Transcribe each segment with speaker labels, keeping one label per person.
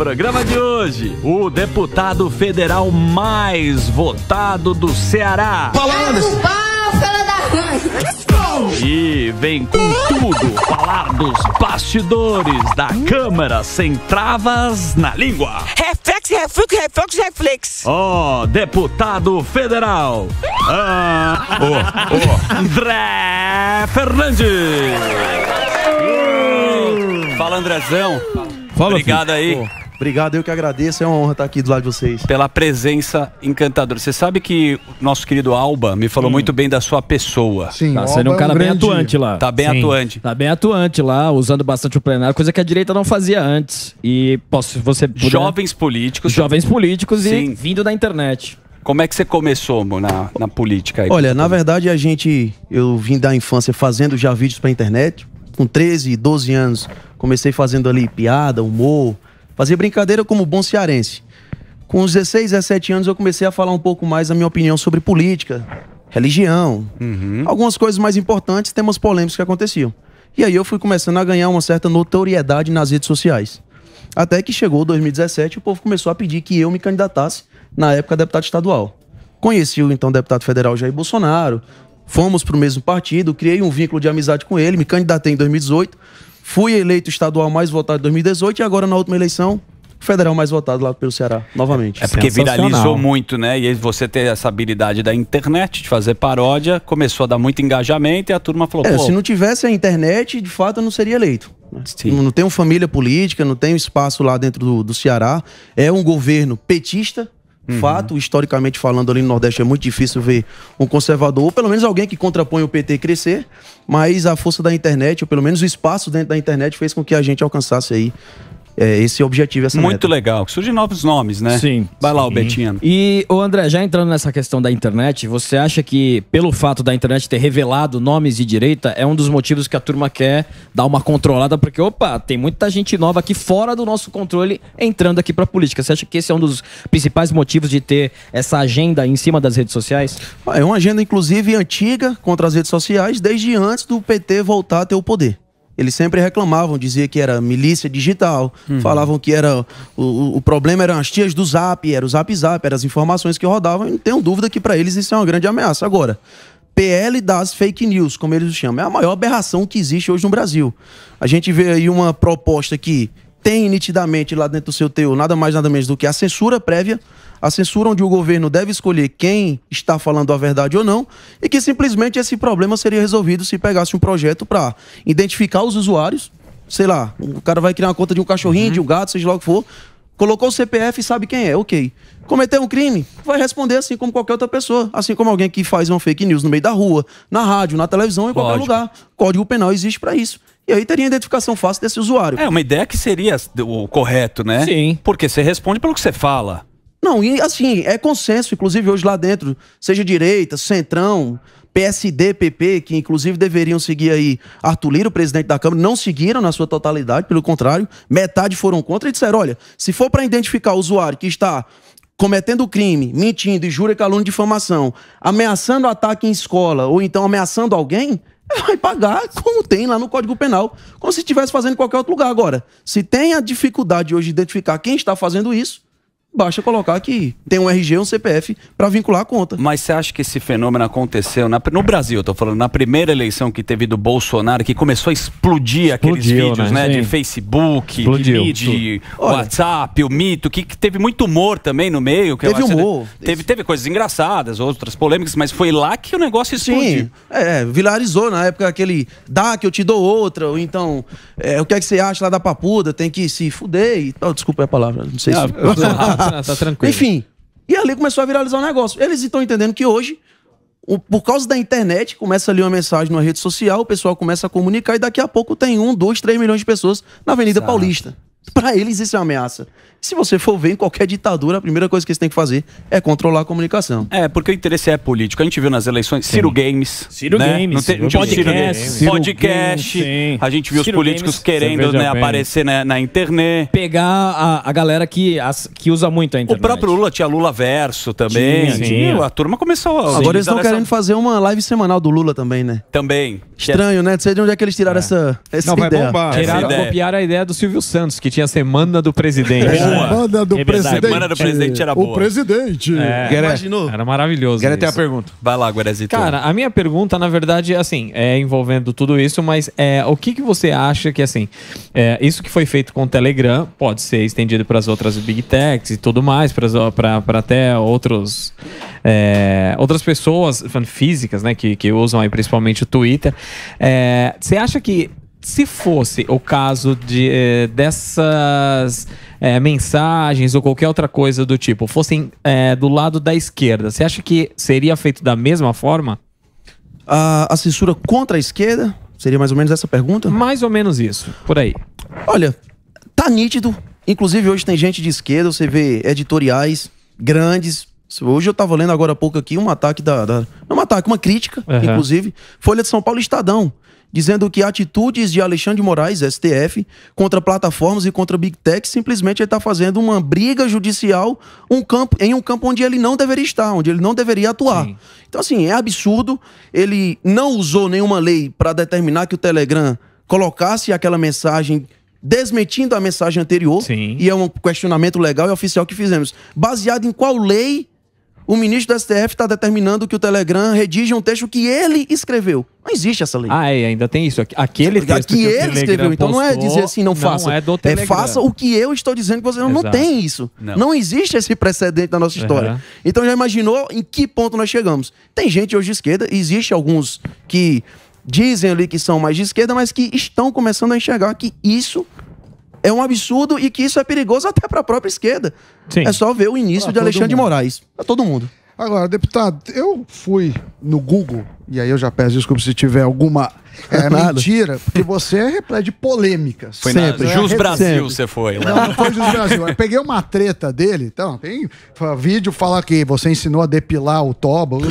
Speaker 1: programa de hoje, o deputado federal mais votado do Ceará. Palavras. E vem com tudo falar dos bastidores da Câmara sem travas na língua. Reflex, reflux, reflux, reflex. Ó, oh, deputado federal. Ah, oh, oh,
Speaker 2: André Fernandes. Fala, Andrezão. Fala, Obrigado filho. aí. Oh. Obrigado, eu que agradeço. É uma honra estar aqui do lado de vocês.
Speaker 1: Pela presença encantadora. Você sabe que o nosso querido Alba me falou hum. muito bem da sua pessoa. Sim, tá sendo é é um cara é um bem atuante lá. Tá bem Sim. atuante.
Speaker 3: Tá bem atuante lá,
Speaker 4: usando bastante o plenário, coisa que a direita não fazia antes. E posso você puder... jovens políticos, jovens políticos Sim.
Speaker 1: e vindo da internet. Como é que você começou na, na política? Aí, Olha, na
Speaker 2: verdade a gente, eu vim da infância fazendo já vídeos para internet. Com 13, 12 anos, comecei fazendo ali piada, humor, Fazer brincadeira como bom cearense. Com os 16, 17 anos, eu comecei a falar um pouco mais a minha opinião sobre política, religião, uhum. algumas coisas mais importantes, temas polêmicos que aconteciam. E aí eu fui começando a ganhar uma certa notoriedade nas redes sociais. Até que chegou 2017 o povo começou a pedir que eu me candidatasse, na época, a deputado estadual. Conheci o então deputado federal Jair Bolsonaro, fomos para o mesmo partido, criei um vínculo de amizade com ele, me candidatei em 2018. Fui eleito estadual mais votado em 2018 e agora na última eleição federal mais votado lá pelo Ceará, novamente. É porque viralizou
Speaker 1: muito, né? E você ter essa habilidade da internet, de fazer paródia, começou a dar muito engajamento e a turma falou. É, se não
Speaker 2: tivesse a internet, de fato eu não seria eleito. Sim. Não, não tenho família política, não tenho espaço lá dentro do, do Ceará. É um governo petista, Uhum. Fato, historicamente falando, ali no Nordeste é muito difícil ver um conservador, ou pelo menos alguém que contrapõe o PT crescer, mas a força da internet, ou pelo menos o espaço dentro da internet, fez com que a gente alcançasse aí é, esse objetivo, essa Muito
Speaker 1: meta. legal. Surgem novos nomes, né? Sim. Vai lá, o Betinho. E, o André,
Speaker 4: já entrando nessa questão da
Speaker 1: internet, você acha que,
Speaker 2: pelo
Speaker 4: fato da internet ter revelado nomes de direita, é um dos motivos que a turma quer dar uma controlada? Porque, opa, tem muita gente nova aqui fora do nosso controle entrando aqui pra política. Você acha que esse é um dos
Speaker 2: principais motivos de ter essa agenda em cima das redes sociais? É uma agenda, inclusive, antiga contra as redes sociais, desde antes do PT voltar a ter o poder. Eles sempre reclamavam, dizia que era milícia digital, uhum. falavam que era o, o problema eram as tias do Zap, era o Zap Zap, eram as informações que rodavam. E não tenho dúvida que para eles isso é uma grande ameaça. Agora, PL das fake news, como eles o chamam, é a maior aberração que existe hoje no Brasil. A gente vê aí uma proposta que tem nitidamente lá dentro do seu teu nada mais nada menos do que a censura prévia, a censura onde o governo deve escolher quem está falando a verdade ou não, e que simplesmente esse problema seria resolvido se pegasse um projeto para identificar os usuários, sei lá, o cara vai criar uma conta de um cachorrinho, uhum. de um gato, seja lá o que for, colocou o CPF e sabe quem é, ok cometeu um crime, vai responder assim como qualquer outra pessoa. Assim como alguém que faz uma fake news no meio da rua, na rádio, na televisão, em qualquer Lógico. lugar. Código penal existe para isso. E aí teria identificação fácil desse usuário. É,
Speaker 1: uma ideia que seria o correto, né? Sim. Porque você responde pelo que você fala.
Speaker 2: Não, e assim, é consenso, inclusive hoje lá dentro, seja direita, centrão, PSD, PP, que inclusive deveriam seguir aí Arthur Lira, o presidente da Câmara, não seguiram na sua totalidade, pelo contrário, metade foram contra e disseram: olha, se for para identificar o usuário que está cometendo crime, mentindo, injúria, calúnia, difamação, ameaçando ataque em escola ou então ameaçando alguém, vai pagar como tem lá no Código Penal, como se estivesse fazendo em qualquer outro lugar. Agora, se tem a dificuldade hoje de identificar quem está fazendo isso, Basta colocar que tem um RG um CPF para vincular a conta. Mas você acha que esse fenômeno aconteceu
Speaker 1: na, no Brasil? Estou falando na primeira eleição que teve do Bolsonaro, que começou a explodir Explodiu, aqueles né, vídeos, né? né de Facebook, Explodiu. de, Olha, WhatsApp, o mito, que, que, teve muito humor também no meio. Que teve humor. Teve, teve coisas engraçadas, outras polêmicas, mas foi lá que o negócio
Speaker 2: explodiu. Sim, é, vilarizou na época aquele dá que eu te dou outra, ou então é, o que é que você acha lá da papuda? Tem que se fuder e... Oh, desculpa é a palavra, não sei ah, se... tá, tranquilo. Enfim, e ali começou a viralizar o negócio. Eles estão entendendo que hoje, o, por causa da internet, começa ali uma mensagem numa rede social, o pessoal começa a comunicar e daqui a pouco tem um, dois, três milhões de pessoas na Avenida Exato. Paulista. Para eles isso é uma ameaça. Se você for ver em qualquer ditadura, a primeira coisa que você tem que fazer é controlar a comunicação.
Speaker 1: É, porque o interesse é político. A gente viu nas eleições Ciro Games. Ciro né? Games. Não te, não podcast. Ciro podcast. a gente viu Ciro os políticos Games, querendo né, aparecer na, na, internet. Pegar a, a galera que, as, que usa muito a internet. O
Speaker 2: próprio Lula tinha
Speaker 1: Lula Verso também. Tinha, tinha. A turma começou a. Agora eles estão essa... querendo
Speaker 2: fazer uma live semanal do Lula também, né? Também. Estranho, né? Não sei de onde é que eles tiraram é. essa, essa não, ideia. Vai bombar. Tiraram,
Speaker 4: copiaram a ideia do Silvio Santos, que que tinha Semana do Presidente. É. Semana do é Presidente. Semana do Presidente era boa. O Presidente. É, Imaginou? Era maravilhoso. Quero ter a pergunta.
Speaker 1: Vai lá, Guerezito. Cara, a
Speaker 4: minha pergunta, na verdade, é assim, é envolvendo tudo isso, mas é, o que, que você acha que, assim, é, isso que foi feito com o Telegram pode ser estendido para as outras Big Techs e tudo mais, para até outros, é, outras pessoas físicas, né, que, que usam aí principalmente o Twitter. É, você acha que se fosse o caso de, eh, dessas é, mensagens ou qualquer outra coisa do tipo fossem é, do lado da esquerda, você acha que seria feito da mesma forma?
Speaker 2: A, a, censura contra a esquerda? Seria mais ou menos essa pergunta? Mais ou menos isso, por aí. Olha, tá nítido. Inclusive, hoje tem gente de esquerda, você vê editoriais grandes. Hoje eu tava lendo agora há pouco aqui um ataque da. da é um ataque, uma crítica, uhum. inclusive. Folha de São Paulo Estadão dizendo que atitudes de Alexandre de Moraes, STF, contra plataformas e contra Big Tech, simplesmente ele está fazendo uma briga judicial um campo, em um campo onde ele não deveria estar, onde ele não deveria atuar. Sim. Então, assim, é absurdo. Ele não usou nenhuma lei para determinar que o Telegram colocasse aquela mensagem desmentindo a mensagem anterior. Sim. E é um questionamento legal e oficial que fizemos. Baseado em qual lei o ministro do STF está determinando que o Telegram redige um texto que ele escreveu. Não existe essa lei.
Speaker 4: Ah, é, ainda tem isso. Aquele tá texto que, que ele Telegram escreveu. Então postou, não é dizer assim, não, não faça. É, do é, Telegram. é faça o
Speaker 2: que eu estou dizendo que você não, não tem isso. Não. não. existe esse precedente na nossa história. Uhum. Então já imaginou em que ponto nós chegamos? Tem gente hoje de esquerda, existe alguns que dizem ali que são mais de esquerda, mas que estão começando a enxergar que isso é um absurdo e que isso é perigoso até para a própria esquerda. Sim. É só ver o início pra de Alexandre mundo. de Moraes. Para todo mundo. Agora, deputado, eu fui no Google e aí eu já peço desculpa se tiver alguma é, é mentira, porque você é repleto de polêmicas. Foi sempre. Na, Jus é, Brasil você foi. Lá. Né? Não, não foi Jus Brasil. Eu peguei uma treta dele, então, tem
Speaker 1: vídeo falar que você ensinou a depilar o toba.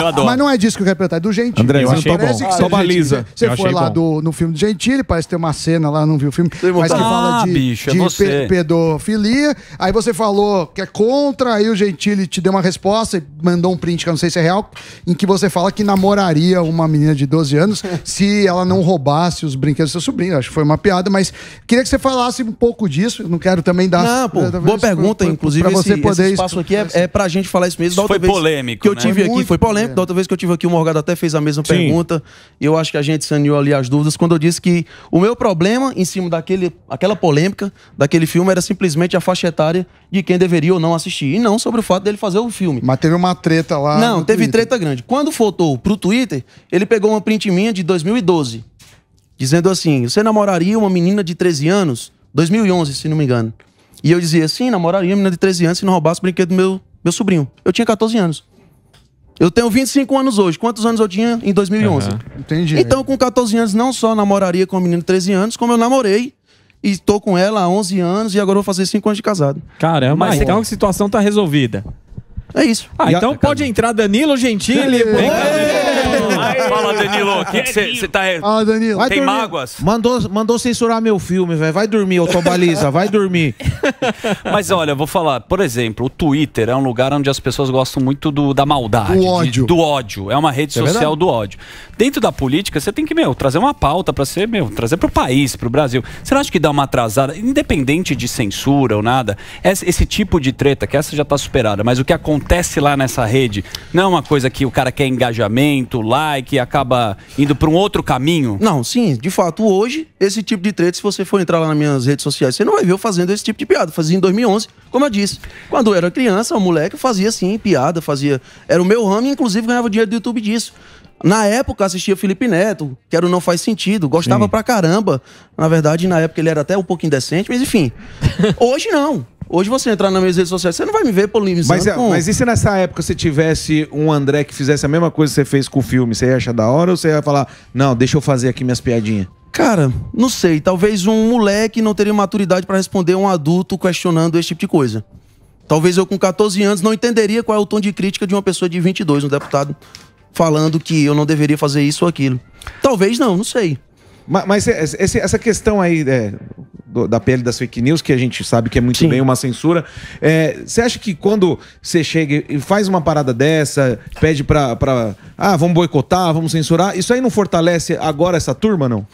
Speaker 1: adoro. Mas não é disso que eu quero perguntar, é do Gentil André, eu achei tá bom. Que toba lisa. Você foi lá do, no filme do Gentili, parece ter uma
Speaker 2: cena lá, não viu o filme, mas que fala ah, de, bicho, é de pe pedofilia. Aí você falou que é contra, aí o Gentili te deu uma resposta e mandou um print, que eu não sei se é real, em que você fala fala que namoraria uma menina de 12 anos se ela não roubasse os brinquedos do seu sobrinho. Acho que foi uma piada, mas queria que você falasse um pouco disso. não quero também dar. Não, pô, boa pergunta, pra, inclusive. Pra você esse, poder esse espaço aqui é, é pra gente falar isso mesmo. foi polêmico. Que eu tive né? aqui, foi polêmico. É. Da outra vez que eu tive aqui, o Morgado até fez a mesma Sim. pergunta. E eu acho que a gente saneou ali as dúvidas quando eu disse que o meu problema em cima daquele, aquela polêmica daquele filme era simplesmente a faixa etária de quem deveria ou não assistir. E não sobre o fato dele fazer o filme. Mas teve uma treta lá. Não, teve Twitter. treta grande. Quando for botou pro Twitter, ele pegou uma print minha de 2012, dizendo assim: Você namoraria uma menina de 13 anos? 2011, se não me engano. E eu dizia: Sim, namoraria uma menina de 13 anos se não roubasse o brinquedo do meu, meu sobrinho. Eu tinha 14 anos. Eu tenho 25 anos hoje. Quantos anos eu tinha em 2011? Uhum. Entendi. Então, com 14 anos, não só namoraria com uma menina de 13 anos, como eu namorei e estou com ela há 11 anos e agora vou fazer 5 anos de casado. Caramba, Mas, então a situação tá resolvida. É isso. Ah, então a... pode entrar Danilo Gentili.
Speaker 3: É.
Speaker 1: Fala, Danilo, o que você tá. Fala, Danilo. Vai tem dormir. mágoas?
Speaker 4: Mandou, mandou
Speaker 5: censurar meu filme, velho. Vai dormir, Autobaliza, vai dormir.
Speaker 1: Mas olha, vou falar, por exemplo, o Twitter é um lugar onde as pessoas gostam muito do, da maldade. Do ódio. De, do ódio. É uma rede é social verdade? do ódio. Dentro da política, você tem que, meu, trazer uma pauta para ser, meu, trazer pro país, pro Brasil. Você não acha que dá uma atrasada, independente de censura ou nada, esse tipo de treta, que essa já tá superada, mas o que acontece lá nessa rede não é uma coisa que o cara quer engajamento, like Nike acaba indo para um outro caminho?
Speaker 2: Não, sim, de fato, hoje, esse tipo de treta, se você for entrar lá nas minhas redes sociais, você não vai ver eu fazendo esse tipo de piada. Eu fazia em 2011, como eu disse. Quando eu era criança, o moleque, fazia assim, piada, fazia. Era o meu ramo e, inclusive, ganhava dinheiro do YouTube disso. Na época assistia Felipe Neto, que era o Não Faz Sentido, gostava Sim. pra caramba. Na verdade, na época ele era até um pouco indecente, mas enfim. Hoje não. Hoje você entrar nas minhas redes sociais, você não vai me ver polemizando mas, é, com... mas e se
Speaker 5: nessa época você tivesse um André que fizesse a mesma coisa que você fez com o filme? Você ia achar da hora ou você ia falar, não, deixa eu fazer aqui minhas piadinhas?
Speaker 2: Cara, não sei. Talvez um moleque não teria maturidade para responder um adulto questionando esse tipo de coisa. Talvez eu com 14 anos não entenderia qual é o tom de crítica de uma pessoa de 22, um deputado, falando que eu não deveria fazer isso ou aquilo. Talvez não, não sei. Mas, mas é, é, esse, essa
Speaker 5: questão aí é, do, da pele das fake news, que a gente sabe que é muito Sim. bem uma censura, é, você é, acha que quando você chega e faz uma parada dessa, pede pra, pra. Ah,
Speaker 2: vamos boicotar, vamos censurar, isso aí não fortalece agora essa turma, não?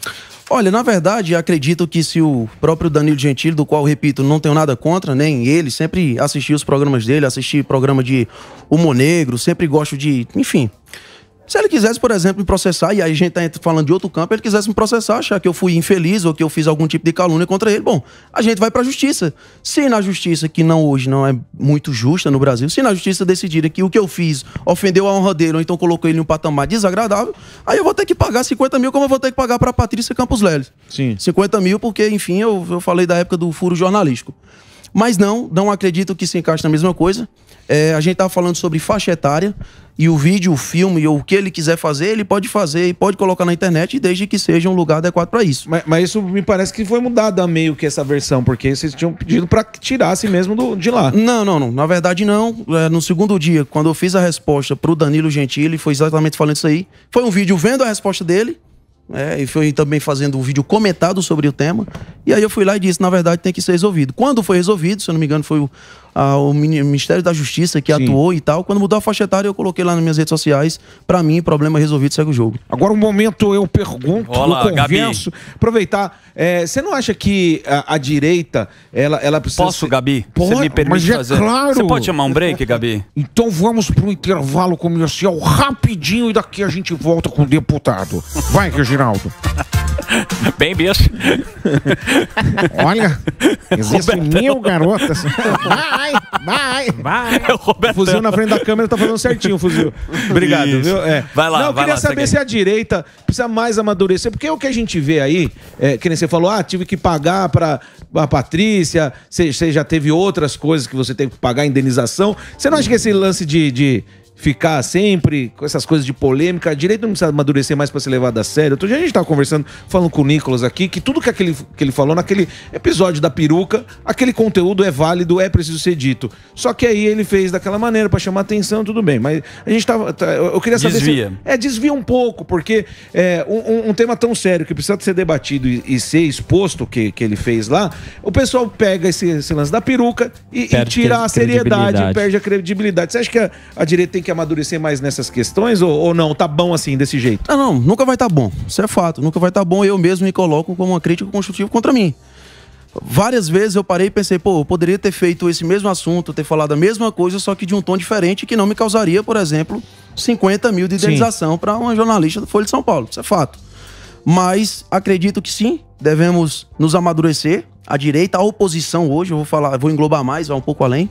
Speaker 2: Olha, na verdade, acredito que se o próprio Danilo Gentili, do qual, repito, não tenho nada contra, nem ele, sempre assisti os programas dele, assisti programa de Humo Negro, sempre gosto de, enfim, se ele quisesse, por exemplo, me processar, e aí a gente está falando de outro campo, ele quisesse me processar, achar que eu fui infeliz ou que eu fiz algum tipo de calúnia contra ele, bom, a gente vai para a justiça. Se na justiça, que não hoje não é muito justa no Brasil, se na justiça decidirem que o que eu fiz ofendeu a honra dele ou então colocou ele em um patamar desagradável, aí eu vou ter que pagar 50 mil como eu vou ter que pagar para Patrícia Campos Leles. Sim. 50 mil porque, enfim, eu, eu falei da época do furo jornalístico. Mas não, não acredito que se encaixe na mesma coisa. É, a gente estava falando sobre faixa etária e o vídeo, o filme ou o que ele quiser fazer, ele pode fazer e pode colocar na internet, desde que seja um lugar adequado para isso. Mas, mas, isso me parece que foi mudada meio que essa versão, porque vocês tinham pedido para que tirasse mesmo do, de lá. Não, não, não. Na verdade, não. É, no segundo dia, quando eu fiz a resposta para o Danilo Gentili, foi exatamente falando isso aí. Foi um vídeo vendo a resposta dele é, e foi também fazendo um vídeo comentado sobre o tema. E aí eu fui lá e disse, na verdade, tem que ser resolvido. Quando foi resolvido, se eu não me engano, foi o, ao Ministério da Justiça que Sim. atuou e tal. Quando mudou a faixa etária, eu coloquei lá nas minhas redes sociais. Para mim, problema resolvido, segue o jogo. Agora, um momento eu pergunto, Olá, eu converso. Gabi. Aproveitar,
Speaker 5: é, você não acha que a, a, direita, ela, ela precisa... Posso, ser... Gabi? Pode, você me permite mas é fazer? claro. Você pode chamar um
Speaker 1: break, Gabi?
Speaker 5: Então vamos para um intervalo comercial rapidinho e daqui a gente volta com o deputado. Vai, Reginaldo.
Speaker 1: Bem bicho. Olha,
Speaker 5: existem mil garotas. Vai, vai. Vai. O fuzil na frente da câmera tá falando certinho, fuzil. Obrigado, Isso. viu?
Speaker 1: É. Vai lá, Não, eu vai queria lá, saber
Speaker 5: se a direita precisa mais amadurecer, porque é o que a gente vê aí, é, que nem você falou, ah, tive que pagar para a Patrícia, você já teve outras coisas que você teve que pagar, indenização. Você não acha que esse lance de, de ficar sempre com essas coisas de polêmica. A direita não precisa amadurecer mais para ser levada a sério. Outro dia a gente tava conversando, falando com o Nicolas aqui, que tudo que, aquele, que ele falou naquele episódio da peruca, aquele conteúdo é válido, é preciso ser dito. Só que aí ele fez daquela maneira para chamar atenção, tudo bem. Mas a gente tava. Tá, eu queria saber. Desvia. Se, é, desvia um pouco, porque é, um, um, tema tão sério que precisa ser debatido e, e, ser exposto, que, que ele fez lá, o pessoal pega esse, esse lance da peruca e, e tira a seriedade, perde a credibilidade. Você acha que a, a direita tem que que amadurecer mais nessas questões ou, ou não? Tá
Speaker 2: bom assim, desse jeito? Não, ah, não, nunca vai estar tá bom. Isso é fato. Nunca vai estar tá bom. Eu mesmo me coloco como uma crítica construtiva contra mim. Várias vezes eu parei e pensei, pô, eu poderia ter feito esse mesmo assunto, ter falado a mesma coisa, só que de um tom diferente, que não me causaria, por exemplo, 50 mil de indenização para uma jornalista do Folha de São Paulo. Isso é fato. Mas acredito que sim, devemos nos amadurecer. A direita, a oposição hoje, eu vou falar, vou englobar mais, vai um pouco além.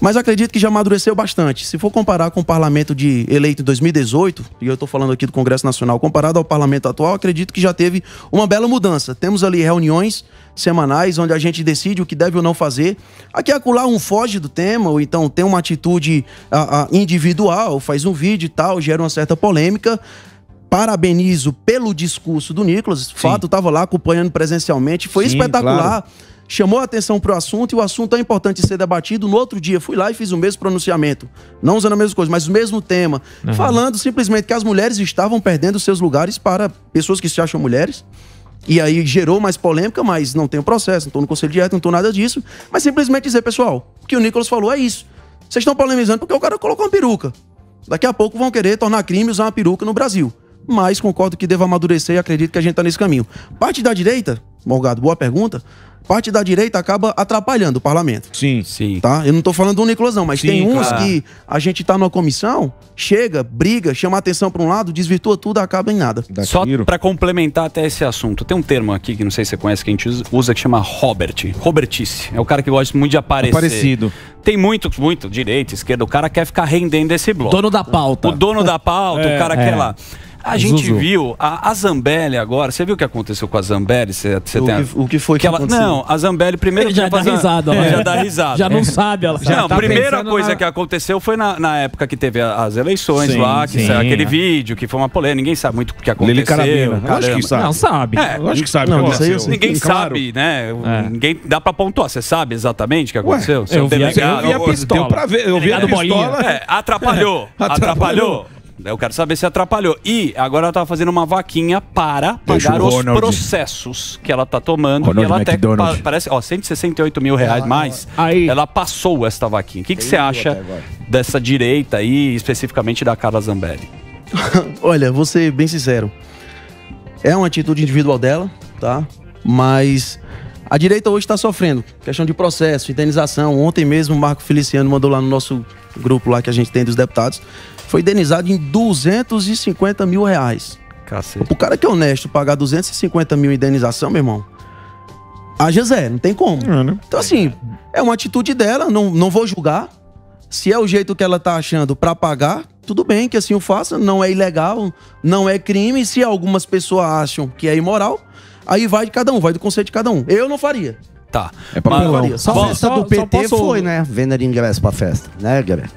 Speaker 2: Mas eu acredito que já amadureceu bastante. Se for comparar com o parlamento de eleito em 2018, e eu estou falando aqui do Congresso Nacional, comparado ao parlamento atual, acredito que já teve uma bela mudança. Temos ali reuniões semanais onde a gente decide o que deve ou não fazer. Aqui acolá um foge do tema, ou então tem uma atitude a, a, individual, faz um vídeo e tal, gera uma certa polêmica parabenizo pelo discurso do Nicolas. Fato, estava lá acompanhando presencialmente. Foi Sim, espetacular. Claro chamou a atenção para o assunto e o assunto é importante ser debatido. No outro dia, fui lá e fiz o mesmo pronunciamento. Não usando a mesma coisa, mas o mesmo tema. Uhum. Falando simplesmente que as mulheres estavam perdendo seus lugares para pessoas que se acham mulheres. E aí gerou mais polêmica, mas não tem o processo, não estou no conselho de ética, não estou nada disso. Mas simplesmente dizer, pessoal, o que o Nicolas falou é isso. Vocês estão polemizando porque o cara colocou uma peruca. Daqui a pouco vão querer tornar crime usar uma peruca no Brasil. Mas concordo que deva amadurecer e acredito que a gente está nesse caminho. Parte da direita, Morgado, boa pergunta. Parte da direita acaba atrapalhando o parlamento. Sim, sim. Tá? Eu não estou falando do Nicolas, mas sim, tem uns claro. que a gente está numa comissão, chega, briga, chama atenção para um lado, desvirtua tudo, acaba em nada. Dá Só
Speaker 1: para complementar até esse assunto, tem um termo aqui que não sei se você conhece, que a gente usa, que chama Robert. Robertice. É o cara que gosta muito de aparecer. Aparecido tem muito, muito, direita, esquerda, o cara quer ficar rendendo esse bloco. Dono da pauta. O dono da pauta, é, o cara é. quer lá. A gente Zuzu. viu a, a, Zambelli agora. Você viu o que aconteceu com a Zambelli? Cê, cê o, tem que, o que foi que, que ela... aconteceu? Não, a Zambelli primeiro. Já dá, risada, ela... já dá risada. Já não sabe. Ela Não, tá primeira coisa na... que aconteceu foi na, na, época que teve as eleições sim, lá, que sim, saiu aquele é. vídeo, que foi uma polêmica. Ninguém sabe muito o que aconteceu. Lili Carabina. Eu Acho que sabe. Não, sabe. É, acho que sabe. Não, sei, sei. Ninguém claro. sabe, né? É. Ninguém dá pra pontuar. Você sabe exatamente o que aconteceu? Ué, eu, vi, eu vi a pistola. Eu vi a pistola. É, atrapalhou. Atrapalhou. Eu quero saber se atrapalhou. E agora ela tá fazendo uma vaquinha para pagar os processos que ela tá tomando. Ronald e ela McDonald's. até parece, ó, 168 mil reais ah, mais. Aí. Ela passou esta vaquinha. O que, que você acha dessa direita aí, especificamente da Carla Zambelli?
Speaker 2: Olha, vou ser bem sincero. É uma atitude individual dela, tá? Mas a direita hoje está sofrendo. Questão de processo, indenização. Ontem mesmo o Marco Feliciano mandou lá no nosso grupo lá que a gente tem dos deputados foi indenizado em 250 mil reais. Cacete. O cara que é honesto pagar 250 mil indenização, meu irmão, A zero, não tem como. É, né? Então, assim, é uma atitude dela, não, não vou julgar. Se é o jeito que ela tá achando para pagar, tudo bem que assim o faça, não é ilegal, não é crime. Se algumas pessoas acham que é imoral, aí vai de cada um, vai do conceito de cada um. Eu não faria. Tá. É pra Mas, não faria. Só a festa do PT só posso... foi, né? Venda de ingresso pra festa, né, galera?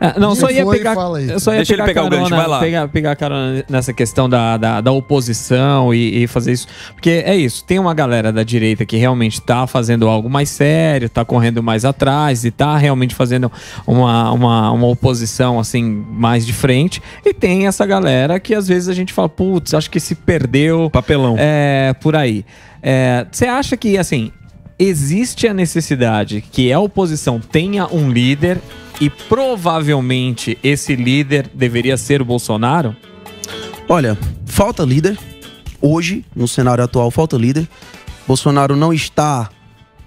Speaker 2: É, não, só ia pegar. Só ia Deixa pegar ele pegar carona, o gancho, vai lá. Pegar,
Speaker 4: pegar carona nessa questão da, da, da oposição e, e, fazer isso. Porque é isso, tem uma galera da direita que realmente tá fazendo algo mais sério, tá correndo mais atrás e tá realmente fazendo uma, uma, uma oposição assim, mais de frente. E tem essa galera que às vezes a gente fala, putz, acho que se perdeu. Papelão. É, por aí. É, você é, acha que, assim, existe a necessidade que a oposição tenha um líder e provavelmente esse líder deveria ser o Bolsonaro?
Speaker 2: Olha, falta líder. Hoje, no cenário atual, falta líder. Bolsonaro não está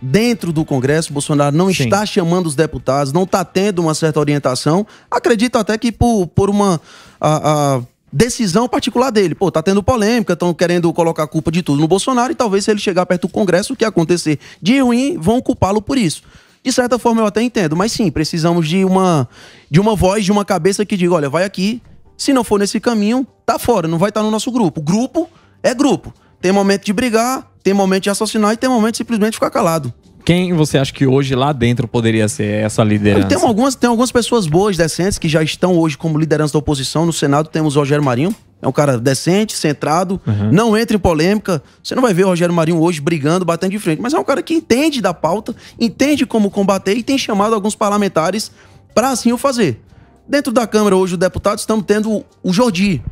Speaker 2: dentro do Congresso, Bolsonaro não Sim. está chamando os deputados, não está tendo uma certa orientação. Acredito até que por, por uma. A, a decisão particular dele. Pô, tá tendo polêmica, estão querendo colocar a culpa de tudo no Bolsonaro e talvez se ele chegar perto do Congresso, o que acontecer de ruim, vão culpá-lo por isso. De certa forma eu até entendo, mas sim, precisamos de uma de uma voz, de uma cabeça que diga, olha, vai aqui, se não for nesse caminho, tá fora, não vai estar tá no nosso grupo. Grupo é grupo. Tem momento de brigar, tem momento de assassinar e tem momento de simplesmente ficar calado.
Speaker 4: Quem você acha que hoje lá dentro poderia ser essa liderança? Tem
Speaker 2: algumas, tem algumas pessoas boas, decentes, que já estão hoje como liderança da oposição. No Senado temos o Rogério Marinho, é um cara decente, centrado, uhum. não entra em polêmica. Você não vai ver o Rogério Marinho hoje brigando, batendo de frente, mas é um cara que entende da pauta, entende como combater e tem chamado alguns parlamentares para assim o fazer. Dentro da Câmara hoje, o deputado, estamos tendo o Jordi,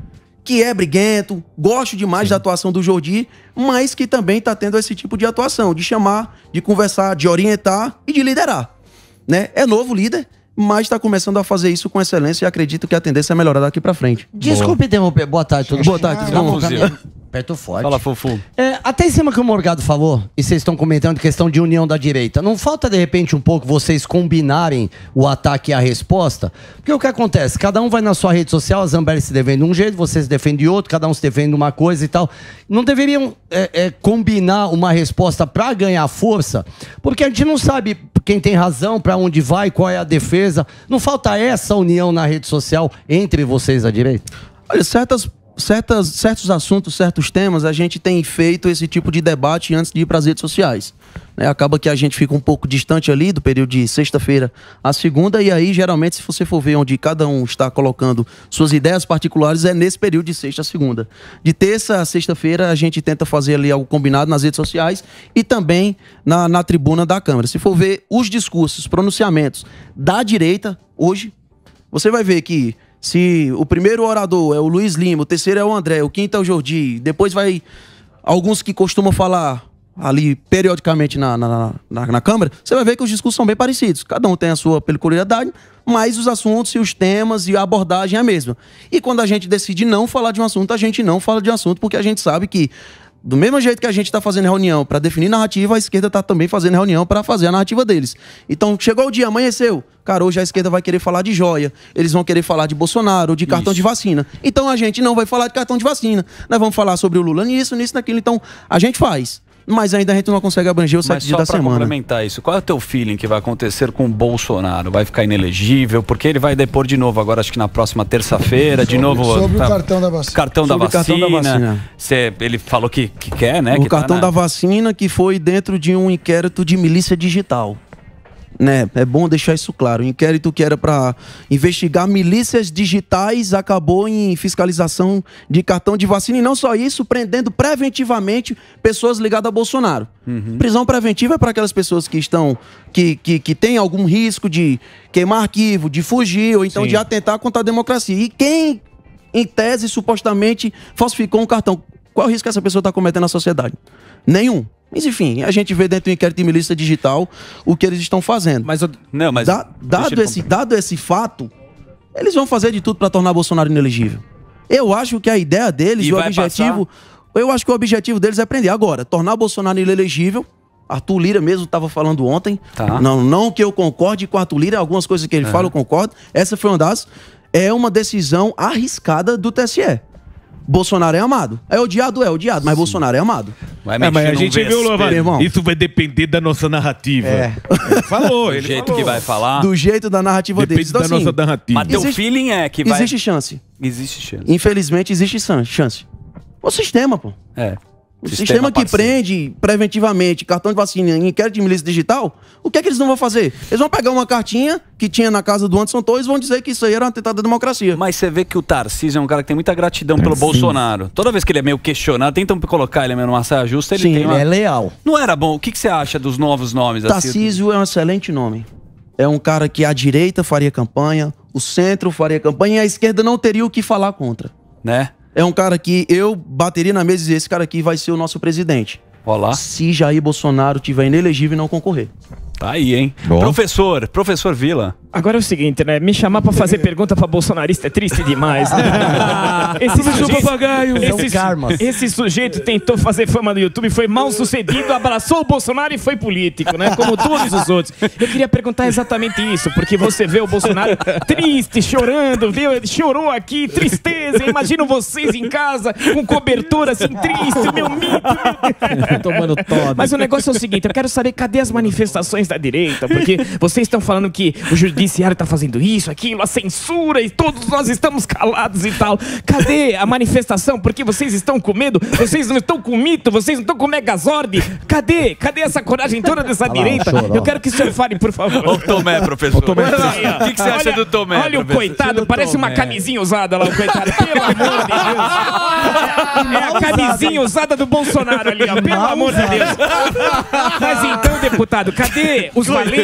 Speaker 2: que é briguento, gosto demais Sim. da atuação do Jordi, mas que também está tendo esse tipo de atuação, de chamar, de conversar, de orientar e de liderar. Né? É novo líder, mas está começando a fazer isso com excelência e acredito que a tendência é melhorar daqui para frente. Desculpe interromper. Boa tarde, tudo Boa tarde, tá tudo bom? Perto forte. Fala, Fofo. É, até em cima que o Morgado falou, e vocês estão comentando questão de união da direita. Não falta, de repente, um pouco vocês combinarem o ataque e a resposta? Porque o que acontece? Cada um vai na sua rede social, a Zambelli se defende de um jeito, você se defende de outro, cada um se defende de uma coisa e tal. Não deveriam é, é, combinar uma resposta para ganhar força? Porque a gente não sabe quem tem razão, para onde vai, qual é a defesa. Não falta essa união na rede social entre vocês à direita? Olha, certas certas, certos assuntos, certos temas, a gente tem feito esse tipo de debate antes de ir para as redes sociais. Né? Acaba que a gente fica um pouco distante ali do período de sexta-feira à segunda, e aí, geralmente, se você for ver onde cada um está colocando suas ideias particulares, é nesse período de sexta a segunda. De terça a sexta-feira, a gente tenta fazer ali algo combinado nas redes sociais e também na, na tribuna da Câmara. Se for ver os discursos, pronunciamentos da direita, hoje, você vai ver que se o primeiro orador é o Luiz Lima, o terceiro é o André, o quinto é o Jordi, depois vai alguns que costumam falar ali periodicamente na, na, na, na Câmara, você vai ver que os discursos são bem parecidos. Cada um tem a sua peculiaridade, mas os assuntos e os temas e a abordagem é a mesma. E quando a gente decide não falar de um assunto, a gente não fala de um assunto, porque a gente sabe que do mesmo jeito que a gente está fazendo reunião para definir narrativa, a esquerda está também fazendo reunião para fazer a narrativa deles. Então, chegou o dia, amanheceu. Cara, hoje a esquerda vai querer falar de joia, eles vão querer falar de Bolsonaro, de cartão Isso. de vacina. Então, a gente não vai falar de cartão de vacina. Nós vamos falar sobre o Lula nisso, nisso, naquilo. Então, a gente faz mas ainda a gente não consegue abranger o site da semana. Mas só
Speaker 1: complementar isso, qual é o teu feeling que vai acontecer com o Bolsonaro? Vai ficar inelegível? Porque ele vai depor de novo agora, acho que na próxima terça-feira, de novo... Sobre tá, o cartão
Speaker 2: da vacina. Cartão sobre da vacina. Cartão da vacina.
Speaker 1: Cê, ele falou que, que quer, né? O que tá cartão tá da
Speaker 2: vacina que foi dentro de um inquérito de milícia digital né? É bom deixar isso claro. O inquérito que era para investigar milícias digitais acabou em fiscalização de cartão de vacina e não só isso, prendendo preventivamente pessoas ligadas a Bolsonaro. Uhum. Prisão preventiva é para aquelas pessoas que estão que, que, que têm algum risco de queimar arquivo, de fugir ou então Sim. de atentar contra a democracia. E quem em tese supostamente falsificou um cartão, qual o risco que essa pessoa está cometendo na sociedade? Nenhum. Mas enfim, a gente vê dentro do inquérito de milícia digital o que eles estão fazendo. Mas eu, não, mas da, dado esse dado esse fato, eles vão fazer de tudo para tornar Bolsonaro inelegível. Eu acho que a ideia deles e o objetivo, passar? eu acho que o objetivo deles é prender agora, tornar Bolsonaro inelegível. Arthur Lira mesmo estava falando ontem. Tá. Não, não que eu concorde com Arthur Lira, algumas coisas que ele uhum. fala eu concordo. Essa foi uma das é uma decisão arriscada do TSE. Bolsonaro é amado. É odiado? É odiado, mas Sim. Bolsonaro é amado. Vai é, mas a gente viu, Lovato, isso
Speaker 5: vai depender da nossa narrativa. É. Ele falou, ele Do jeito falou. que vai falar. Do
Speaker 2: jeito da narrativa dele. Depende Então, da assim, nossa narrativa. Mas teu feeling é que vai... Existe chance.
Speaker 1: Existe chance.
Speaker 2: Infelizmente, existe chance. O é sistema, pô.
Speaker 1: É. O sistema, sistema que parceiro.
Speaker 2: prende preventivamente cartão de vacina em inquérito de milícia digital, o que é que eles não vão fazer? Eles vão pegar uma cartinha que tinha na casa do Anderson Torres e vão dizer que isso aí era uma tentada à democracia. Mas você vê que o Tarcísio é um cara que tem muita gratidão pelo Bolsonaro.
Speaker 1: Toda vez que ele é meio questionado, tentam colocar ele numa saia justa, ele Sim, tem uma... é leal. Não era bom. O que, que você acha dos novos nomes? Assim?
Speaker 2: Tarcísio assim? é um excelente nome. É um cara que a direita faria campanha, o centro faria campanha e a esquerda não teria o que falar contra. Né? é um cara que eu bateria na mesa e dizer, esse cara aqui vai ser o nosso presidente. Olá. Se Jair Bolsonaro tiver inelegível e não concorrer.
Speaker 1: Tá aí, hein? Bom. Professor, professor Vila,
Speaker 3: Agora é o seguinte, né? Me chamar pra fazer pergunta pra bolsonarista é triste demais, né? esse sujeito, papagaio. Esse, esse sujeito tentou fazer fama no YouTube, foi mal sucedido, abraçou o Bolsonaro e foi político, né? Como todos os outros. Eu queria perguntar exatamente isso, porque você vê o Bolsonaro triste, chorando, viu? Ele chorou aqui, tristeza. Imagino vocês em casa com cobertura assim, triste, meu mito. Tomando todo. Mas o negócio é o seguinte, eu quero saber cadê as manifestações da direita? Porque vocês estão falando que o judiciário está fazendo isso, aquilo, a censura e todos nós estamos calados e tal. Cadê a manifestação? Porque vocês estão com medo, vocês não estão com mito, vocês não estão com megazord. Cadê? Cadê essa coragem toda dessa direita? Eu quero que o senhor fale, por favor. O Tomé, professor. O Tomé, que, que você acha olha, do Tomé? Olha professor. o coitado, parece uma camisinha usada lá, o coitado. Pelo amor de Deus. É a camisinha usada do Bolsonaro ali, ó. Pelo amor de Deus. Mas então, deputado, cadê os valentes,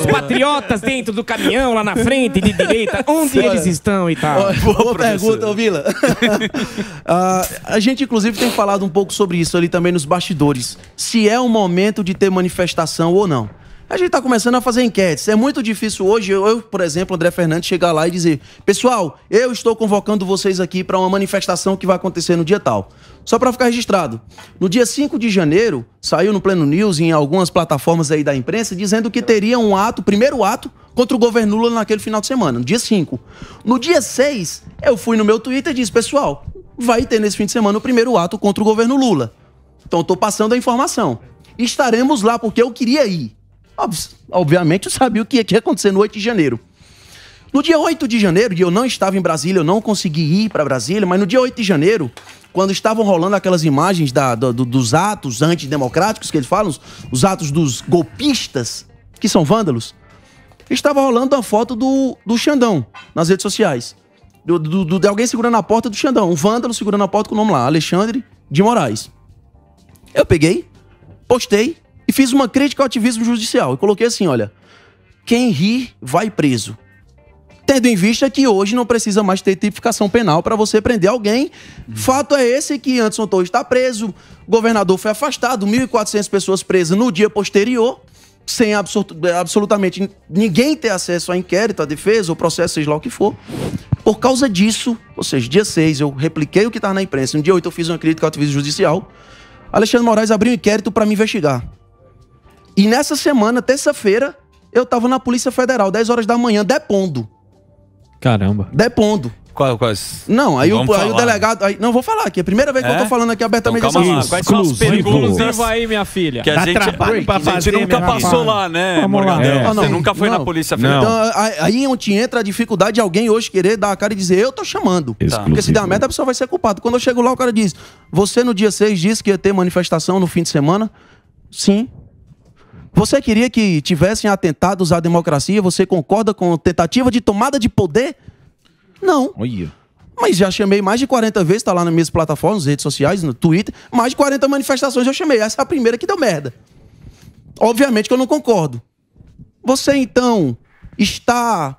Speaker 3: os patriotas dentro do caminhão lá na frente, de direita, onde eles estão
Speaker 2: e tal. Boa, boa pergunta, Vila. uh, a gente, inclusive, tem falado um pouco sobre isso ali também nos bastidores. Se é o momento de ter manifestação ou não. A gente está começando a fazer enquetes. É muito difícil hoje, eu, eu, por exemplo, André Fernandes, chegar lá e dizer: Pessoal, eu estou convocando vocês aqui para uma manifestação que vai acontecer no dia tal. Só para ficar registrado. No dia 5 de janeiro, saiu no Pleno News, em algumas plataformas aí da imprensa, dizendo que teria um ato, primeiro ato, contra o governo Lula naquele final de semana, no dia 5. No dia 6, eu fui no meu Twitter e disse, pessoal, vai ter nesse fim de semana o primeiro ato contra o governo Lula. Então, estou passando a informação. Estaremos lá porque eu queria ir. Obviamente, eu sabia o que ia acontecer no 8 de janeiro. No dia 8 de janeiro, e eu não estava em Brasília, eu não consegui ir para Brasília, mas no dia 8 de janeiro, quando estavam rolando aquelas imagens da, do, dos atos antidemocráticos que eles falam, os atos dos golpistas, que são vândalos, estava rolando uma foto do, do Xandão nas redes sociais. Do, do, do, de alguém segurando a porta do Xandão. Um vândalo segurando a porta com o nome lá, Alexandre de Moraes. Eu peguei, postei e fiz uma crítica ao ativismo judicial. E coloquei assim: olha, quem ri vai preso. Tendo em vista que hoje não precisa mais ter tipificação penal para você prender alguém. Fato é esse que Anderson Torres está preso, governador foi afastado, 1.400 pessoas presas no dia posterior sem absolutamente ninguém ter acesso a inquérito, a defesa, ou processo, seja lá o que for. Por causa disso, ou seja, dia 6 eu repliquei o que estava na imprensa, no dia 8 eu fiz uma crítica ao ativismo judicial, Alexandre Moraes abriu um inquérito para me investigar. E nessa semana, terça-feira, eu estava na Polícia Federal, 10 horas da manhã, depondo. Caramba. Depondo
Speaker 1: quais? Não, aí, o, aí o, né?
Speaker 2: delegado. Aí, não, vou falar aqui. É a primeira vez é? que eu tô é? falando aqui abertamente então, calma assim. Lá. Quais Exclusivo. são aí, minha filha? Que a gente, trabalho pra fazer, a gente nunca passou filha. lá, né, Morgadão? É. Ah, Você nunca foi não.
Speaker 1: na polícia federal. Então, aí
Speaker 2: é onde entra a dificuldade de alguém hoje querer dar a cara e dizer, eu tô chamando. Exclusivo. Tá. Porque se der merda, a pessoa vai ser culpada. Quando eu chego lá, o cara diz: Você no dia 6 disse que ia ter manifestação no fim de semana? Sim. Você queria que tivessem atentados à democracia? Você concorda com tentativa de tomada de poder? Não. Olha. Mas já chamei mais de 40 vezes, tá lá nas minhas plataformas, nas redes sociais, no Twitter. Mais de 40 manifestações eu chamei. Essa é a primeira que deu merda. Obviamente que eu não concordo. Você então está.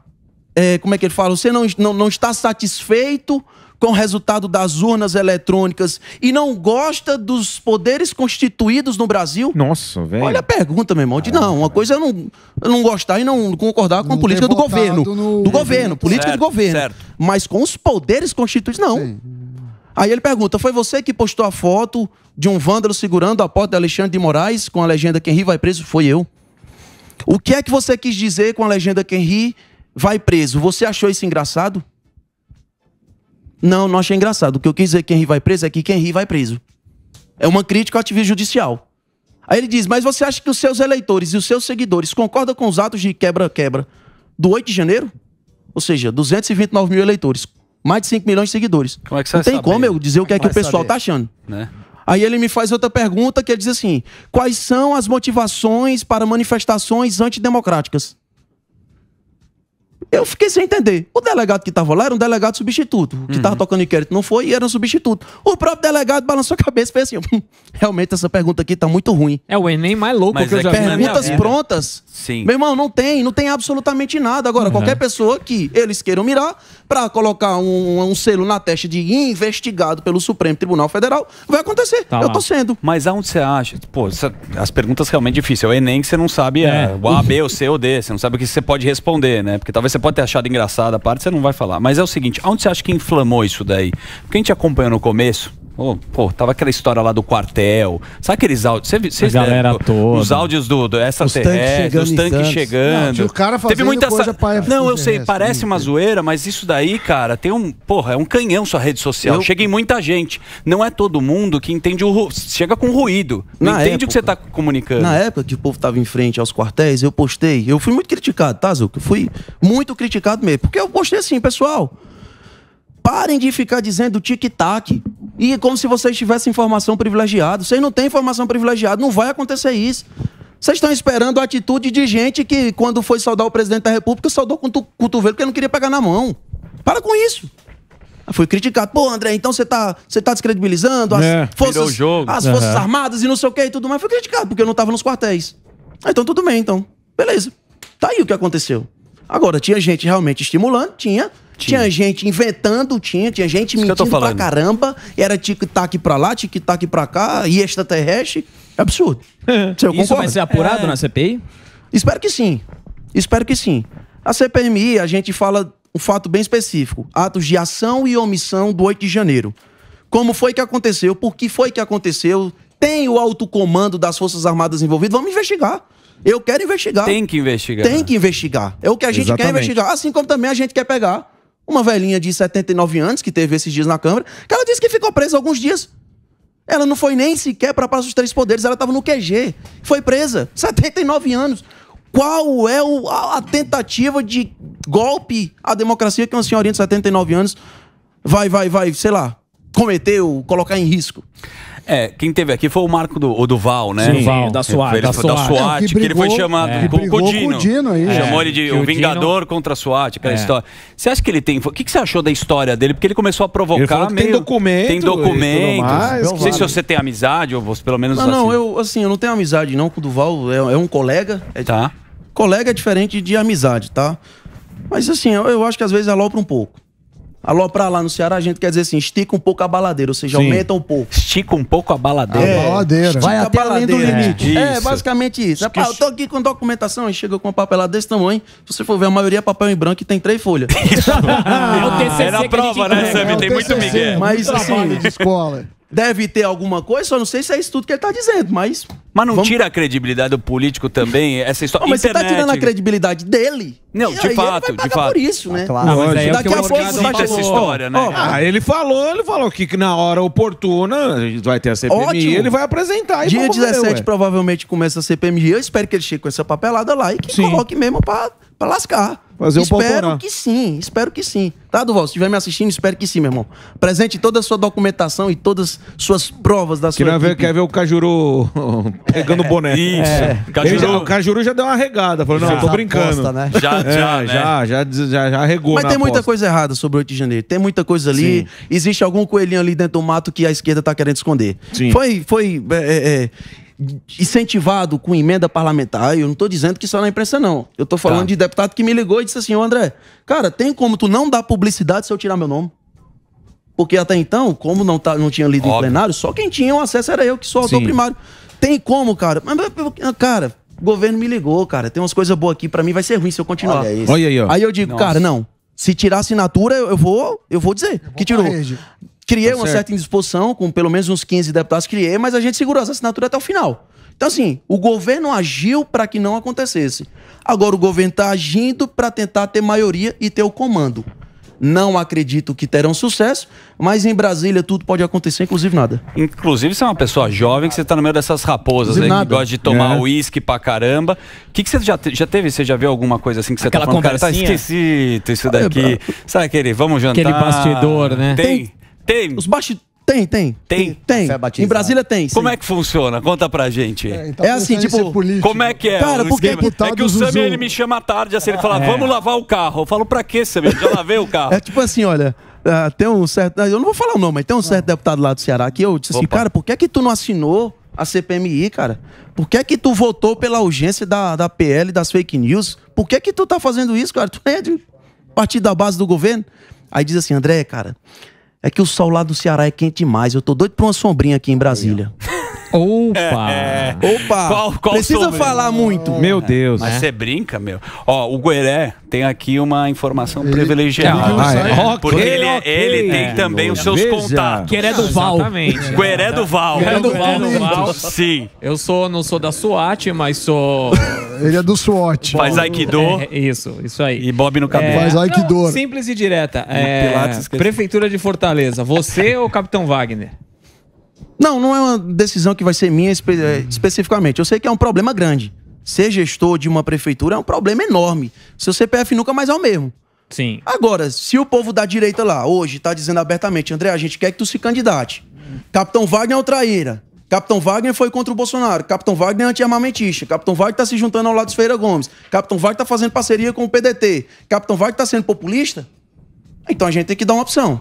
Speaker 2: É, como é que ele fala? Você não, não, não está satisfeito com o resultado das urnas eletrônicas e não gosta dos poderes constituídos no Brasil? Nossa, velho. Olha a pergunta, meu irmão. De não, uma coisa é não, não gostar e não concordar com a política do governo. No... Do governo, política certo, do governo. Certo. Mas com os poderes constituídos, não. Sim. Aí ele pergunta: foi você que postou a foto de um vândalo segurando a porta de Alexandre de Moraes com a legenda Quem ri vai preso? Foi eu. O que é que você quis dizer com a legenda Quem ri vai preso? Você achou isso engraçado? Não, não achei engraçado. O que eu quis dizer quem ri vai preso é que quem ri vai preso. É uma crítica ao ativismo judicial. Aí ele diz: Mas você acha que os seus eleitores e os seus seguidores concordam com os atos de quebra-quebra do 8 de janeiro? Ou seja, 229 mil eleitores, mais de 5 milhões de seguidores. Como é que você não tem saber? como eu dizer o que, é que o pessoal saber? tá achando. Né? Aí ele me faz outra pergunta que ele diz assim: quais são as motivações para manifestações antidemocráticas? Eu fiquei sem entender. O delegado que estava lá era um delegado substituto. O que estava uhum. tocando inquérito não foi e era um substituto. O próprio delegado balançou a cabeça e fez assim: realmente essa pergunta aqui está muito ruim. É
Speaker 4: o Enem mais louco Mas que é eu já vi. É Perguntas prontas Sim. Meu
Speaker 2: irmão, não tem, não tem absolutamente nada. Agora, uhum. qualquer pessoa que eles queiram mirar para colocar um, um, selo na testa de investigado pelo Supremo Tribunal Federal, vai acontecer. Tá eu lá. tô sendo.
Speaker 1: Mas aonde você acha? Pô, essa, as perguntas realmente difíceis. É o Enem que você não sabe é. é o A, B, o C ou D. Você não sabe o que você pode responder, né? Porque talvez você pode ter achado engraçada a parte, você não vai falar. Mas é o seguinte, aonde você acha que inflamou isso daí? Porque a gente acompanhou no começo, Oh, pô, tava aquela história lá do quartel. Sabe aqueles áudios? Cê, cê, galera né, toda. Os áudios do, do essa os os tanques é, chegando. Não, o cara Teve muita coisa sa... Não, eu sei, parece uma zoeira, mas isso daí, cara, tem um. Porra, é um canhão sua rede social. Eu... Chega em muita gente. Não é todo mundo que entende o. Ru... Chega com ruído. Não na entende época, o que você tá
Speaker 2: comunicando. Na época que o povo tava em frente aos quartéis, eu postei. Eu fui muito criticado, tá, Zuc? Fui muito criticado mesmo. Porque eu postei assim, pessoal. Parem de ficar dizendo tic-tac. E é como se vocês tivessem informação privilegiada. Vocês não têm informação privilegiada, não vai acontecer isso. Vocês estão esperando a atitude de gente que, quando foi saudar o presidente da República, saudou com o cotovelo porque não queria pegar na mão. Para com isso. Foi criticado. Pô, André, então você tá, você tá descredibilizando as, é, forças, as uhum. forças Armadas e não sei o que e tudo mais. Foi criticado porque eu não estava nos quartéis. Ah, então tudo bem, então. Beleza. Tá aí o que aconteceu. Agora, tinha gente realmente estimulando, tinha. Tinha. gente inventando, tinha, tinha gente Isso mentindo pra caramba. Era tic-tac pra lá, tic-tac pra cá, e extraterrestre. É absurdo. Isso concorda? vai ser apurado é. na CPI? Espero que sim. Espero que sim. A CPMI, a gente fala um fato bem específico: atos de ação e omissão do 8 de janeiro. Como foi que aconteceu? Por que foi que aconteceu? Tem o alto comando das Forças Armadas envolvido? Vamos investigar. Eu quero investigar. Tem que investigar. Tem que investigar. É o que a gente Exatamente. quer investigar. Assim como também a gente quer pegar uma velhinha de 79 anos, que teve esses dias na Câmara, que ela disse que ficou presa alguns dias. Ela não foi nem sequer para Praça dos Três Poderes, ela estava no QG. Foi presa, 79 anos. Qual é o, a, a, tentativa de golpe à democracia que uma senhorinha de 79 anos vai, vai, vai, sei lá, cometer ou colocar em risco?
Speaker 1: É, quem teve aqui foi o Marco do, o Duval, né? Sim, Val, da SWAT. da SWAT, da SWAT é, que, brigou, que, ele foi chamado é. com, o Dino. Com o Dino aí. É. É. Chamou ele de o, Vingador Dino... contra a SWAT, aquela é. história. Você acha que ele tem... O que, que você achou da história dele? Porque ele começou a provocar meio... Tem documento. Tem documento. não sei se você tem amizade ou você, pelo menos... Não, assim. não,
Speaker 2: eu assim, eu não tenho amizade não com o Duval. É, é um colega. tá. Colega é diferente de amizade, tá? Mas assim, eu, eu acho que às vezes alopra um pouco. Alô pra lá no Ceará, a gente quer dizer assim, estica um pouco a baladeira, ou seja, Sim. aumenta um pouco. Estica um pouco a baladeira. É, é a baladeira. Vai até além do limite. É, é basicamente isso. Rapaz, eu tô aqui com documentação e chega com uma papelada desse tamanho. Se você for ver, a maioria é papel em branco e tem três folhas. é o TCC Era a prova, né, Sammy? É, tem muito migué. Mas assim... de escola. Deve ter alguma coisa, só não sei se é isso tudo que ele tá dizendo, mas mas não Vamos... tira
Speaker 1: a credibilidade do político também essa história. Não, mas Internet... você tá tirando a
Speaker 2: credibilidade dele? Não, de fato, de fato. por isso, ah, né? Ah, claro. Não, mas é Daqui a pouco essa história, né? ah,
Speaker 1: ele falou, ele falou
Speaker 5: que na hora é oportuna a gente vai ter a CPMI, Ótimo. ele vai apresentar. Dia 17
Speaker 2: provavelmente começa a CPMI. Eu espero que ele chegue com essa papelada lá e que Sim. coloque mesmo para para lascar. Fazer espero um Espero que sim, espero que sim. Tá, Duval? Se estiver me assistindo, espero que sim, meu irmão. Presente toda a sua documentação e todas as suas provas da sua quer ver, quer ver o
Speaker 5: Cajuru
Speaker 2: pegando o é, boné. Isso. É. Cajuru... Já, o Cajuru já deu uma regada. Falou, não, eu tô brincando. Aposta, né? Já, é, já, é, né? já,
Speaker 5: já, já, já regou Mas tem muita
Speaker 2: coisa errada sobre o 8 de janeiro. Tem muita coisa ali. Sim. Existe algum coelhinho ali dentro do mato que a esquerda tá querendo esconder. Sim. Foi, foi... É, é incentivado com emenda parlamentar. Eu não estou dizendo que só é na imprensa, não. Eu estou falando tá. de deputado que me ligou e disse assim, André, cara, tem como tu não dar publicidade se eu tirar meu nome? Porque até então, como não, tá, não tinha lido Óbvio. em plenário, só quem tinha o acesso era eu, que sou autor Sim. primário. Tem como, cara? Mas, ah, cara, o governo me ligou, cara. Tem umas coisas boas aqui, para mim vai ser ruim se eu continuar. Olha, Olha aí, ó. Aí eu digo, Nossa. cara, não. Se tirar assinatura, eu vou, eu vou dizer eu vou que tirou criei tá uma certa indisposição, com pelo menos uns 15 deputados criei, mas a gente segurou essa assinatura até o final. Então, assim, o governo agiu para que não acontecesse. Agora, o governo está agindo para tentar ter maioria e ter o comando. Não acredito que terão sucesso, mas em Brasília tudo pode acontecer, inclusive nada.
Speaker 1: Inclusive, você é uma pessoa jovem que você está no meio dessas raposas, aí, Que gosta de tomar é. uísque é. pra caramba. O que, que você já, te, já teve? Você já viu alguma coisa assim que você tá Aquela tá falando? Cara, tá esquecido isso daqui. Sabe aquele, vamos jantar? Aquele bastidor, né? Tem,
Speaker 2: tem. Os bastidores. Tem, tem. Tem? Tem. É em Brasília
Speaker 1: tem. Sim. Como é que funciona? Conta pra gente. É, então é assim, tipo, como é que é? Cara, porque é que o Samir ele me chama à tarde, assim, ele fala, é. vamos lavar o carro. Eu falo, pra quê, Samir? Já lavei o carro. É
Speaker 2: tipo assim, olha, uh, tem um certo. Ah, eu não vou falar o nome, mas tem um certo ah. deputado lá do Ceará que eu disse assim, Opa. assim, cara, por que, é que tu não assinou a CPMI, cara? Por que é que tu votou pela urgência da, da PL, das fake news? Por que é que tu tá fazendo isso, cara? Tu é de partido da base do governo? Aí diz assim, André, cara é que o sol lá do Ceará é quente demais. Eu tô doido pra uma sombrinha aqui em Brasília. Opa! É. Opa!
Speaker 1: Qual, qual Precisa falar muito. Meu Deus. Mas é. você brinca, meu. Ó, o Gueré tem aqui uma informação ele... privilegiada. ah, ah é. Porque ele, é- okay. ele tem é. também os seus Veja. contatos. Gueré do Val. Exatamente. Gueré do Val. Gueré do Val. Gueré do Val.
Speaker 4: Sim. Eu sou, não sou da SWAT, mas sou... ele é do SWAT. Faz Aikido. isso, isso aí. E Bob no cabelo. Faz Aikido. Não, simples e direta. Prefeitura de Fortaleza, você ou Capitão Wagner?
Speaker 2: Não, não é uma decisão que vai ser minha espe eh, especificamente. Eu sei que é um problema grande. Ser gestor de uma prefeitura é um problema enorme. Seu CPF nunca mais é o mesmo. Sim. Agora, se o povo da direita lá hoje está dizendo abertamente, André, a gente quer que tu se candidate. Capitão Wagner é o traíra. Capitão Wagner foi contra o Bolsonaro. Capitão Wagner é anti-armamentista. Capitão Wagner está se juntando ao lado de Feira Gomes. Capitão Wagner está fazendo parceria com o PDT. Capitão Wagner está sendo populista. Então a gente tem que dar uma opção.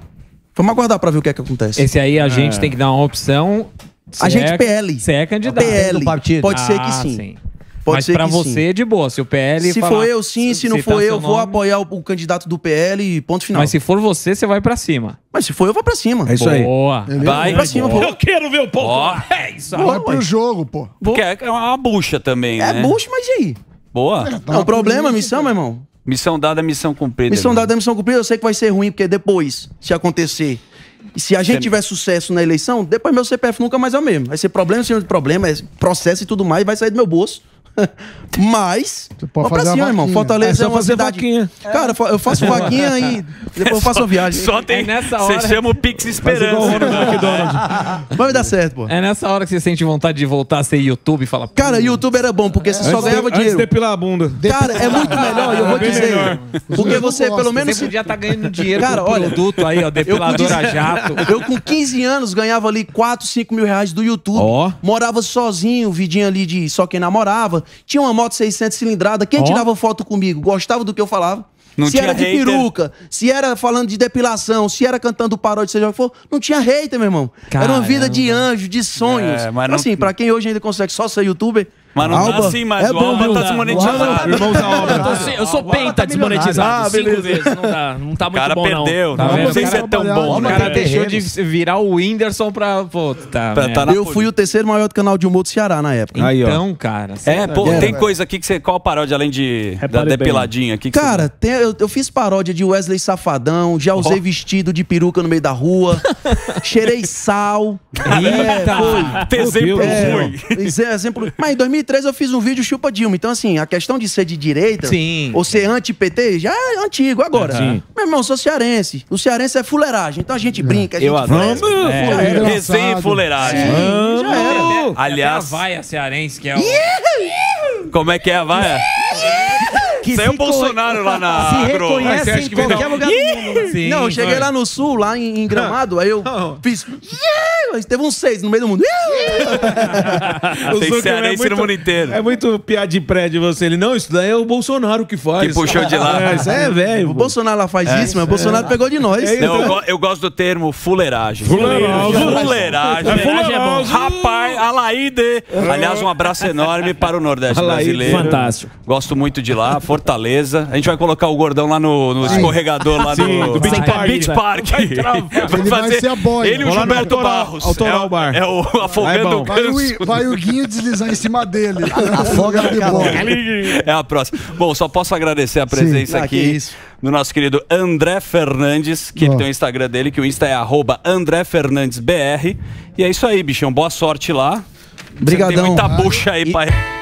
Speaker 2: Vamos aguardar para ver o que é que acontece. Esse aí a gente é. tem que
Speaker 4: dar uma opção.
Speaker 2: Se a gente é, PL. Se é candidato. PL. Partido. Pode ser que ah, sim. Ah, sim. Pode Mas para você, sim.
Speaker 4: de boa. Se o PL. Se falar, for eu, sim. Se, não for eu, nome... vou apoiar
Speaker 2: o, o, candidato do PL. Ponto final. Mas se
Speaker 4: for você, você vai para cima. Mas
Speaker 2: se for eu, vou para cima.
Speaker 4: É isso boa. aí.
Speaker 1: Boa. Vai para cima, pô. Eu
Speaker 2: quero ver o povo. É isso aí. Boa, é pro jogo, pô. Porque é
Speaker 1: uma bucha também, é né? É bucha, mas e aí? Boa. É, tá não, o problema, missão, meu irmão. Missão dada, missão cumprida. Missão
Speaker 2: dada, missão cumprida. Eu sei que vai ser ruim, porque depois, se acontecer, se a gente tiver sucesso na eleição, depois meu CPF nunca mais é o mesmo. Vai ser problema, senhor de problema, é processo e tudo mais, vai sair do meu bolso. Mas, Você pode fazer pra cima, irmão. Fortaleza é, é uma cidade. Vaquinha. Cara, eu faço é. vaquinha e depois eu faço uma viagem. Só tem. É nessa hora. Você chama o Pix esperando. Vai dar certo, pô.
Speaker 4: É nessa hora que você sente vontade de voltar a ser YouTube e falar. Cara, YouTube era bom, porque
Speaker 5: você só ganhava dinheiro. Antes depilar a bunda. Cara, é muito melhor, eu vou dizer.
Speaker 4: Porque você, pelo menos. Você podia estar
Speaker 3: tá ganhando dinheiro.
Speaker 4: Cara, olha. Produto aí, ó, depiladora jato.
Speaker 2: Eu com 15 anos ganhava ali 4, 5 mil reais do YouTube. Morava sozinho, vidinha ali de só quem namorava. Tinha uma moto 600 cilindrada. Quem oh. tirava foto comigo gostava do que eu falava. Não se era de hater. peruca, se era falando de depilação, se era cantando paródia, seja o que for, não tinha hater, meu irmão. Caramba. Era uma vida de anjo, de sonhos. É, mas assim, não... Assim, para quem hoje ainda consegue só ser youtuber, mas não tá Alba? tá assim, mas é o Alba tá desmonetizado. É obra. Eu,
Speaker 4: assim, eu sou penta tá desmonetizado. Ah, beleza. Vezes, não
Speaker 1: dá. Não tá muito cara bom, perdeu, não.
Speaker 4: Tá não, sei se é tão bom. O cara, é né? deixou de virar
Speaker 1: o Whindersson pra... Pô, tá, pra, né? tá eu fui
Speaker 2: o terceiro maior do canal de humor do Ceará na época. Aí, então, cara... É, pô, tem
Speaker 1: coisa aqui que você... Qual paródia, além de... É da depiladinha aqui? Cara,
Speaker 2: eu fiz paródia de Wesley Safadão, já usei vestido de peruca no meio da rua, cheirei sal. Foi. Exemplo ruim. Exemplo... Mas em 2013 2003 eu fiz um vídeo chupa Dilma. Então, assim, a questão de ser de direita Sim. ou ser anti-PT já é antigo agora. Sim. Meu irmão, sou cearense. O cearense é fuleiragem. Então a gente é. brinca, a gente eu adoro. É. Recém fuleiragem. Sim, já era.
Speaker 4: Aliás. Até a vaia cearense, que é o.
Speaker 1: Como é que é a vaia?
Speaker 2: que Saiu é o Bolsonaro lá na se reconhece em qualquer não? lugar do mundo. Né? Sim, não, eu cheguei foi. lá no sul, lá em, em Gramado, aí eu fiz... Yeah! Ih! É, teve uns seis no meio do mundo. Ih!
Speaker 5: Tem é no mundo inteiro. É muito piada de prédio você. Ele, não, isso daí é o Bolsonaro que faz. Que puxou de lá. É, isso é
Speaker 1: velho.
Speaker 2: O Bolsonaro lá faz é, isso, mas o é. Bolsonaro pegou de nós. É, não, eu, então. go
Speaker 1: eu, gosto do termo fuleiragem. Fuleiragem. Fuleiragem. fuleiragem é bom. Rapaz, Alaide. Aliás, um abraço enorme para o Nordeste Alaide. brasileiro. Fantástico. Gosto muito de lá, Fortaleza. A gente vai colocar o gordão lá no, no escorregador, lá Sim, no do Beach Park. Beach Park. Vai, vai fazer ele e o Gilberto Barros. Barros. Autoral é, bar. É o afogando o Vai o, Guinho deslizar em cima dele. Afoga de bom. É a próxima. Bom, só posso agradecer a presença Sim, ah, aqui é do nosso querido André Fernandes, que ele tem o Instagram dele, que o Insta é arroba André Fernandes BR. E é isso aí, bichão. Boa sorte lá. Obrigadão. Tem muita bucha aí, e... pai.